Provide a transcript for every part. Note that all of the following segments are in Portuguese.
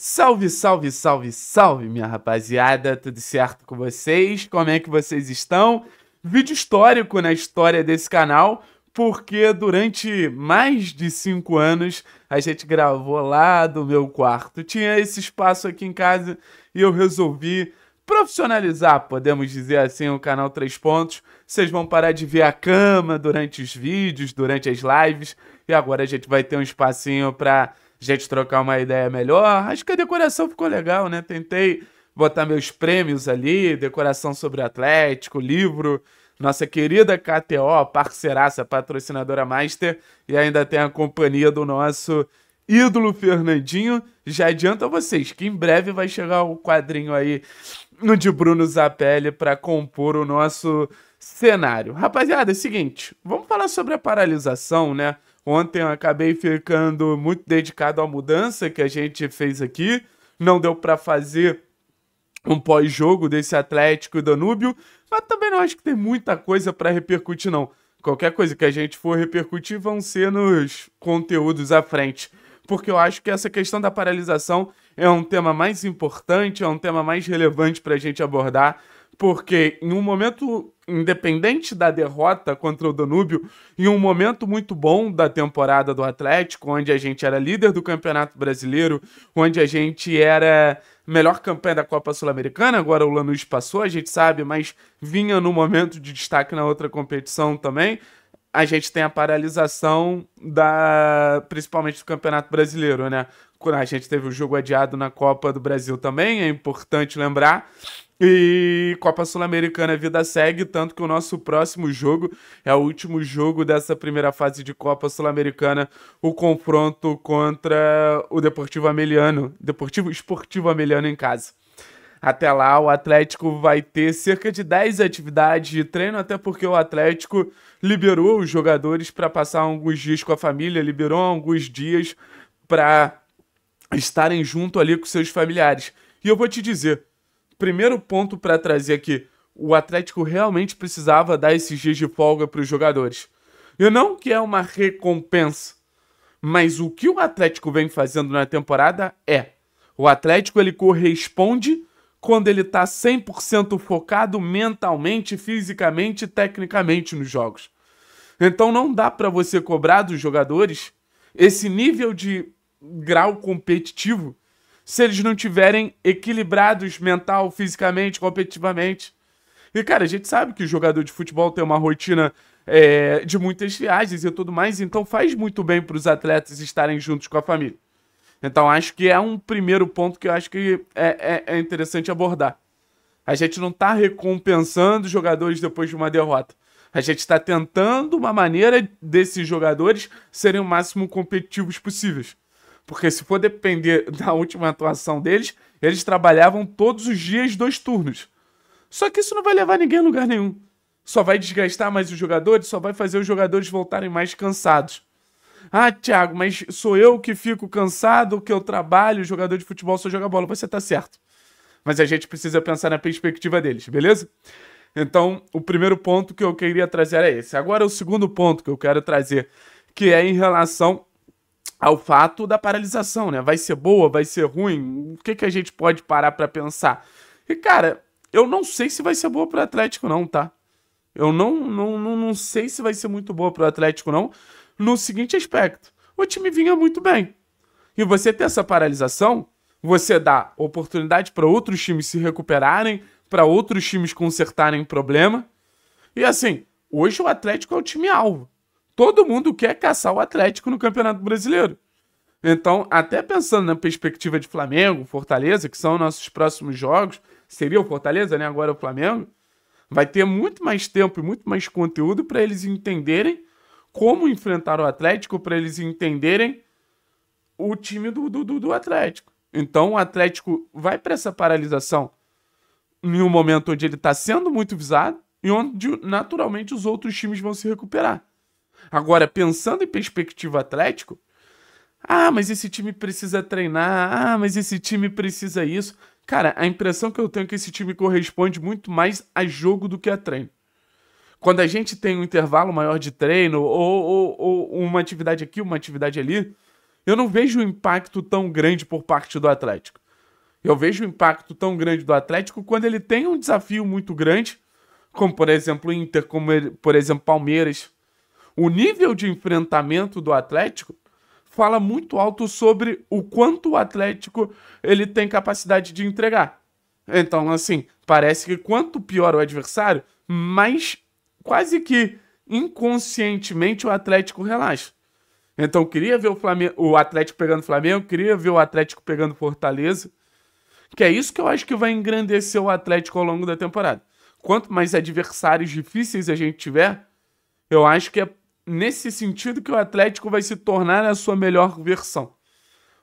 Salve, salve, salve, salve, minha rapaziada, tudo certo com vocês? Como é que vocês estão? Vídeo histórico na história desse canal, porque durante mais de 5 anos a gente gravou lá do meu quarto. Tinha esse espaço aqui em casa e eu resolvi profissionalizar, podemos dizer assim, o canal Três Pontos. Vocês vão parar de ver a cama durante os vídeos, durante as lives, e agora a gente vai ter um espacinho para a gente trocar uma ideia melhor. Acho que a decoração ficou legal, né? Tentei botar meus prêmios ali, decoração sobre Atlético, livro, nossa querida KTO, parceiraça, patrocinadora master, e ainda tem a companhia do nosso ídolo Fernandinho. Já adianto a vocês que em breve vai chegar o quadrinho aí no de Bruno Zapelli para compor o nosso cenário. Rapaziada, é o seguinte, vamos falar sobre a paralisação, né? Ontem eu acabei ficando muito dedicado à mudança que a gente fez aqui. Não deu para fazer um pós-jogo desse Atlético e Danúbio, mas também não acho que tem muita coisa para repercutir não. Qualquer coisa que a gente for repercutir vão ser nos conteúdos à frente, porque eu acho que essa questão da paralisação é um tema mais importante, é um tema mais relevante para a gente abordar, porque em um momento independente da derrota contra o Danúbio, em um momento muito bom da temporada do Atlético, onde a gente era líder do Campeonato Brasileiro, onde a gente era melhor campanha da Copa Sul-Americana, agora o Lanús passou, a gente sabe, mas vinha no momento de destaque na outra competição também a gente tem a paralisação da principalmente do Campeonato Brasileiro, né? a gente teve o jogo adiado na Copa do Brasil também, é importante lembrar. E Copa Sul-Americana, a vida segue, tanto que o nosso próximo jogo é o último jogo dessa primeira fase de Copa Sul-Americana, o confronto contra o Deportivo Ameliano, Deportivo Esportivo Ameliano em casa. Até lá, o Atlético vai ter cerca de 10 atividades de treino, até porque o Atlético liberou os jogadores para passar alguns dias com a família, liberou alguns dias para estarem junto ali com seus familiares. E eu vou te dizer, primeiro ponto para trazer aqui, o Atlético realmente precisava dar esses dias de folga para os jogadores. E não que é uma recompensa, mas o que o Atlético vem fazendo na temporada é: o Atlético ele corresponde quando ele está 100% focado mentalmente, fisicamente e tecnicamente nos jogos. Então não dá para você cobrar dos jogadores esse nível de grau competitivo se eles não tiverem equilibrados mental, fisicamente, competitivamente. E cara, a gente sabe que o jogador de futebol tem uma rotina é, de muitas viagens e tudo mais, então faz muito bem para os atletas estarem juntos com a família. Então acho que é um primeiro ponto que eu acho que é, é, é interessante abordar. A gente não está recompensando os jogadores depois de uma derrota. A gente está tentando uma maneira desses jogadores serem o máximo competitivos possíveis. Porque se for depender da última atuação deles, eles trabalhavam todos os dias dois turnos. Só que isso não vai levar ninguém a lugar nenhum. Só vai desgastar mais os jogadores, só vai fazer os jogadores voltarem mais cansados. Ah, Thiago, mas sou eu que fico cansado, que eu trabalho, jogador de futebol só joga bola. Você tá certo. Mas a gente precisa pensar na perspectiva deles, beleza? Então, o primeiro ponto que eu queria trazer é esse. Agora, o segundo ponto que eu quero trazer, que é em relação ao fato da paralisação, né? Vai ser boa, vai ser ruim? O que, que a gente pode parar para pensar? E, cara, eu não sei se vai ser boa para Atlético, não, tá? Eu não, não, não, não sei se vai ser muito boa para o Atlético, não, no seguinte aspecto: o time vinha muito bem. E você ter essa paralisação, você dá oportunidade para outros times se recuperarem, para outros times consertarem problema. E assim, hoje o Atlético é o time alvo. Todo mundo quer caçar o Atlético no Campeonato Brasileiro. Então, até pensando na perspectiva de Flamengo, Fortaleza, que são nossos próximos jogos, seria o Fortaleza, né? Agora é o Flamengo. Vai ter muito mais tempo e muito mais conteúdo para eles entenderem como enfrentar o Atlético, para eles entenderem o time do, do, do Atlético. Então o Atlético vai para essa paralisação em um momento onde ele está sendo muito visado e onde naturalmente os outros times vão se recuperar. Agora, pensando em perspectiva Atlético, ah, mas esse time precisa treinar, ah, mas esse time precisa isso. Cara, a impressão que eu tenho é que esse time corresponde muito mais a jogo do que a treino. Quando a gente tem um intervalo maior de treino, ou, ou, ou uma atividade aqui, uma atividade ali, eu não vejo um impacto tão grande por parte do Atlético. Eu vejo o um impacto tão grande do Atlético quando ele tem um desafio muito grande, como por exemplo o Inter, como por exemplo Palmeiras. O nível de enfrentamento do Atlético fala muito alto sobre o quanto o Atlético ele tem capacidade de entregar. Então, assim, parece que quanto pior o adversário, mais quase que inconscientemente o Atlético relaxa. Então, queria ver o, Flamengo, o Atlético pegando o Flamengo, queria ver o Atlético pegando Fortaleza. Que é isso que eu acho que vai engrandecer o Atlético ao longo da temporada. Quanto mais adversários difíceis a gente tiver, eu acho que é nesse sentido que o Atlético vai se tornar a sua melhor versão.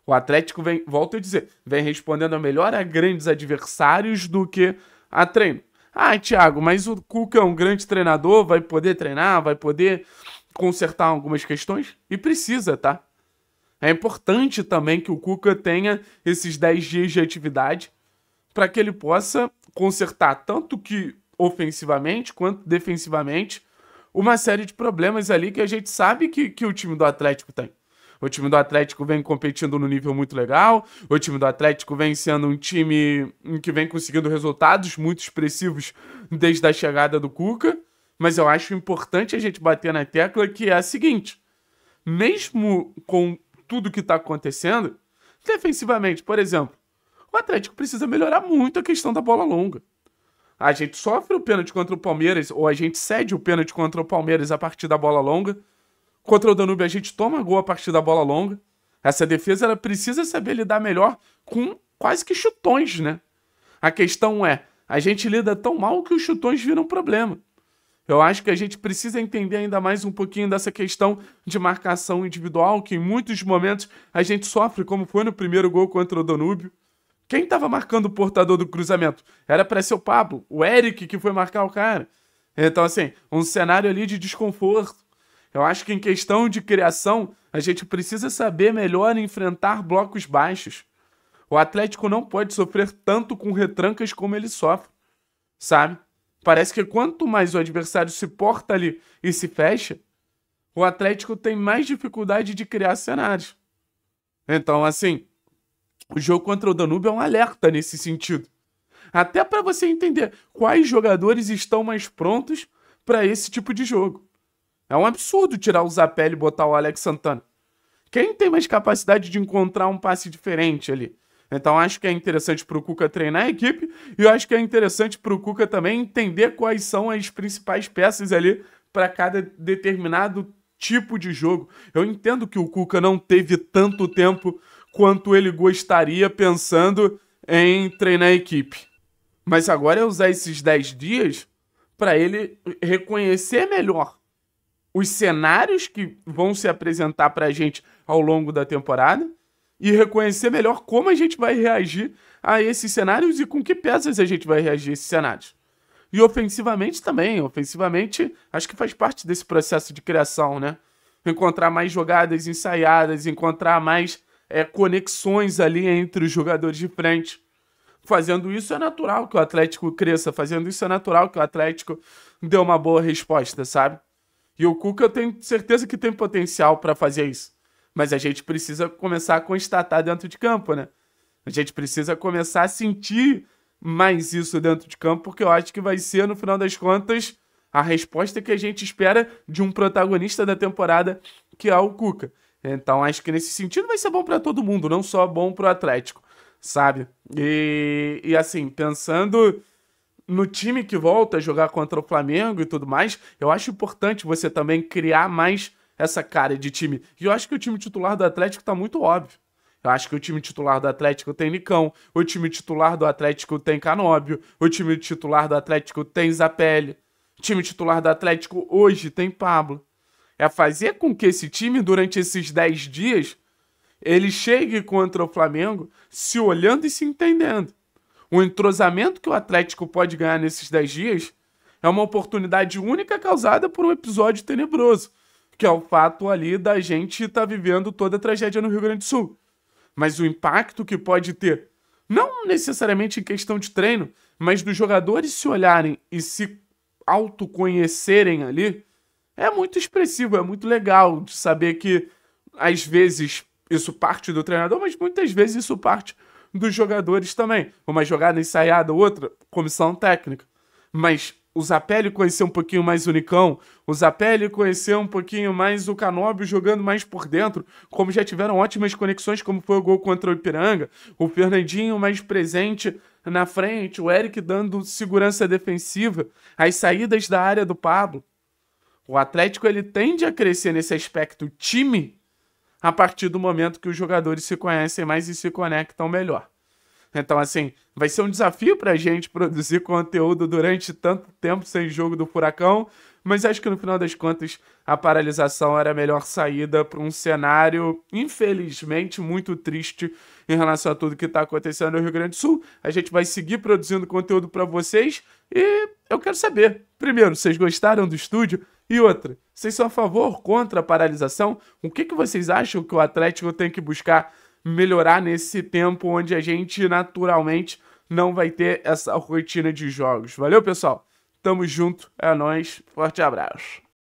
O Atlético vem, volto a dizer, vem respondendo melhor a grandes adversários do que a treino. Ah, Thiago, mas o Cuca é um grande treinador, vai poder treinar, vai poder consertar algumas questões? E precisa, tá? É importante também que o Cuca tenha esses 10 dias de atividade para que ele possa consertar tanto que ofensivamente quanto defensivamente uma série de problemas ali que a gente sabe que, que o time do Atlético tem. O time do Atlético vem competindo no nível muito legal. O time do Atlético vem sendo um time que vem conseguindo resultados muito expressivos desde a chegada do Cuca. Mas eu acho importante a gente bater na tecla que é a seguinte: mesmo com tudo que está acontecendo, defensivamente, por exemplo, o Atlético precisa melhorar muito a questão da bola longa a gente sofre o pênalti contra o Palmeiras, ou a gente cede o pênalti contra o Palmeiras a partir da bola longa. Contra o Danube, a gente toma gol a partir da bola longa. Essa defesa ela precisa saber lidar melhor com quase que chutões, né? A questão é, a gente lida tão mal que os chutões viram um problema. Eu acho que a gente precisa entender ainda mais um pouquinho dessa questão de marcação individual, que em muitos momentos a gente sofre, como foi no primeiro gol contra o Danúbio. Quem estava marcando o portador do cruzamento? Era para ser o Pablo, o Eric que foi marcar o cara. Então, assim, um cenário ali de desconforto. Eu acho que em questão de criação, a gente precisa saber melhor enfrentar blocos baixos. O Atlético não pode sofrer tanto com retrancas como ele sofre, sabe? Parece que quanto mais o adversário se porta ali e se fecha, o Atlético tem mais dificuldade de criar cenários. Então, assim, o jogo contra o Danúbio é um alerta nesse sentido. Até para você entender quais jogadores estão mais prontos para esse tipo de jogo. É um absurdo tirar o Zapelli e botar o Alex Santana. Quem tem mais capacidade de encontrar um passe diferente ali? Então acho que é interessante para o Cuca treinar a equipe e eu acho que é interessante para o Cuca também entender quais são as principais peças ali para cada determinado tipo de jogo. Eu entendo que o Cuca não teve tanto tempo quanto ele gostaria pensando em treinar a equipe. Mas agora é usar esses 10 dias para ele reconhecer melhor os cenários que vão se apresentar para a gente ao longo da temporada e reconhecer melhor como a gente vai reagir a esses cenários e com que peças a gente vai reagir a esses cenários. E ofensivamente também, ofensivamente, acho que faz parte desse processo de criação, né? Encontrar mais jogadas ensaiadas, encontrar mais é, conexões ali entre os jogadores de frente. Fazendo isso é natural que o Atlético cresça, fazendo isso é natural que o Atlético dê uma boa resposta, sabe? E o Cuca eu tenho certeza que tem potencial para fazer isso. Mas a gente precisa começar a constatar dentro de campo, né? A gente precisa começar a sentir mais isso dentro de campo, porque eu acho que vai ser, no final das contas, a resposta que a gente espera de um protagonista da temporada, que é o Cuca. Então acho que nesse sentido vai ser bom para todo mundo, não só bom para o Atlético, sabe? E, e assim, pensando no time que volta a jogar contra o Flamengo e tudo mais, eu acho importante você também criar mais essa cara de time. E eu acho que o time titular do Atlético tá muito óbvio. Eu acho que o time titular do Atlético tem Nicão, o time titular do Atlético tem Canóbio, o time titular do Atlético tem Zapelli, o time titular do Atlético hoje tem Pablo é fazer com que esse time, durante esses 10 dias, ele chegue contra o Flamengo se olhando e se entendendo. O entrosamento que o Atlético pode ganhar nesses 10 dias é uma oportunidade única causada por um episódio tenebroso, que é o fato ali da gente estar tá vivendo toda a tragédia no Rio Grande do Sul. Mas o impacto que pode ter, não necessariamente em questão de treino, mas dos jogadores se olharem e se autoconhecerem ali, é muito expressivo, é muito legal de saber que às vezes isso parte do treinador, mas muitas vezes isso parte dos jogadores também. Uma jogada ensaiada, outra, comissão técnica. Mas o Zapelli conhecer um pouquinho mais o Nicão, o Zapelli conhecer um pouquinho mais o Canóbio jogando mais por dentro, como já tiveram ótimas conexões, como foi o gol contra o Ipiranga, o Fernandinho mais presente na frente, o Eric dando segurança defensiva, as saídas da área do Pablo. O Atlético ele tende a crescer nesse aspecto time a partir do momento que os jogadores se conhecem mais e se conectam melhor. Então, assim, vai ser um desafio para a gente produzir conteúdo durante tanto tempo sem jogo do Furacão, mas acho que no final das contas a paralisação era a melhor saída para um cenário, infelizmente, muito triste em relação a tudo que está acontecendo no Rio Grande do Sul. A gente vai seguir produzindo conteúdo para vocês e eu quero saber, primeiro, vocês gostaram do estúdio? E outra, vocês são a favor ou contra a paralisação? O que, que vocês acham que o Atlético tem que buscar melhorar nesse tempo onde a gente naturalmente não vai ter essa rotina de jogos? Valeu, pessoal? Tamo junto, é nóis, forte abraço.